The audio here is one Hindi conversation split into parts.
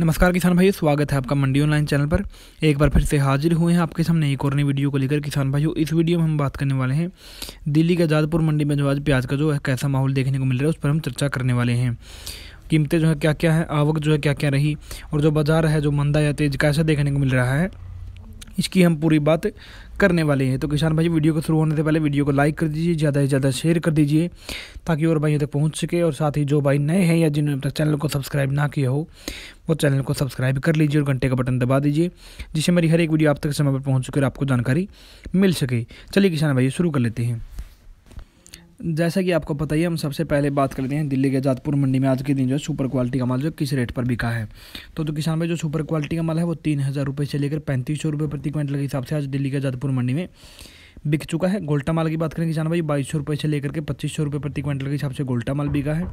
नमस्कार किसान भाइयों स्वागत है आपका मंडी ऑनलाइन चैनल पर एक बार फिर से हाजिर हुए हैं आपके सामने एक और नई वीडियो को लेकर किसान भाइयों इस वीडियो में हम बात करने वाले हैं दिल्ली के आजादपुर मंडी में जो आज प्याज का जो है कैसा माहौल देखने को मिल रहा है उस पर हम चर्चा करने वाले हैं कीमतें जो है क्या क्या है आवक जो है क्या क्या रही और जो बाज़ार है जो मंदा या तेज कैसा देखने को मिल रहा है इसकी हम पूरी बात करने वाले हैं तो किसान भाई वीडियो को शुरू होने से पहले वीडियो को लाइक कर दीजिए ज़्यादा से ज़्यादा शेयर कर दीजिए ताकि और भाइयों तक पहुंच सके और साथ ही जो भाई नए हैं या जिन्होंने अपने चैनल को सब्सक्राइब ना किया हो वो चैनल को सब्सक्राइब कर लीजिए और घंटे का बटन दबा दीजिए जिससे मेरी हर एक वीडियो आप तक समय पर पहुँच चुके और आपको जानकारी मिल सके चलिए किसान भाई शुरू कर लेते हैं जैसा कि आपको पता ही हम सबसे पहले बात करते हैं दिल्ली के जातपुर मंडी में आज के दिन जो है सुपर क्वालिटी का माल जो किस रेट पर बिका है तो जो तो किसान भाई जो सुपर क्वालिटी का माल है वो तीन हज़ार रुपये से लेकर पैंतीस सौ रुपये प्रति क्विंटल के हिसाब से आज दिल्ली के जातपुर मंडी में बिक चुका है गोल्टा माल की बात करें किसान भाई बाईस सौ रुपये से लेकर के पच्चीस सौ रुपये प्रति क्विंटल के हिसाब से गोल्टा माल बिका है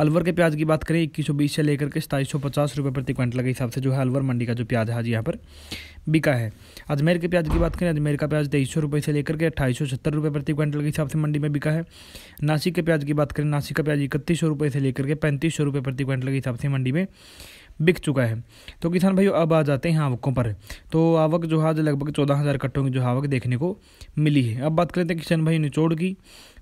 अलवर के प्याज की बात करें इक्कीस सौ बीस से लेकर के सताईस सौ पचास रुपये प्रति क्विंटल के हिसाब से जो है अलवर मंडी का जो प्याज है आज यहाँ पर बिका है अजमेर के प्याज की बात करें अजमेर का प्याज तेईस सौ रुपये से लेकर के अट्ठाईस सौ सत्तर रुपये प्रति क्विंटल के हिसाब से मंडी में बिका है नासिक के प्याज की बात करें नासिक का प्याज इकतीस सौ रुपये से लेकर के पैंतीस सौ रुपये प्रति क्विंटल के हिसाब से मंडी में बिक चुका है तो किसान भाई अब आ जाते हैं आवकों पर तो आवक जो आज लगभग चौदह हज़ार कट्टों की जो आवक देखने को मिली है अब बात करें तो किसान भाई निचोड़ की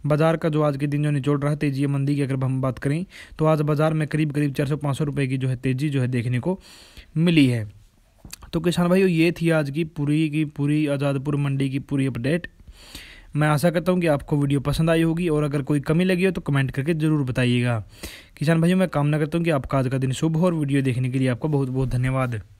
बाजार का जो आज के दिन जो निचोड़ रहा है तेजी है मंदी की अगर हम बात करें तो आज बाजार में करीब करीब चार सौ पाँच सौ रुपये की जो है तेज़ी जो है देखने को मिली है तो किसान भाई ये थी आज की पूरी की पूरी आज़ादपुर मंडी की पूरी अपडेट मैं आशा करता हूँ कि आपको वीडियो पसंद आई होगी और अगर कोई कमी लगी हो तो कमेंट करके ज़रूर बताइएगा किसान भाइयों मैं कामना करता हूँ कि आपका आज का दिन शुभ हो और वीडियो देखने के लिए आपका बहुत बहुत धन्यवाद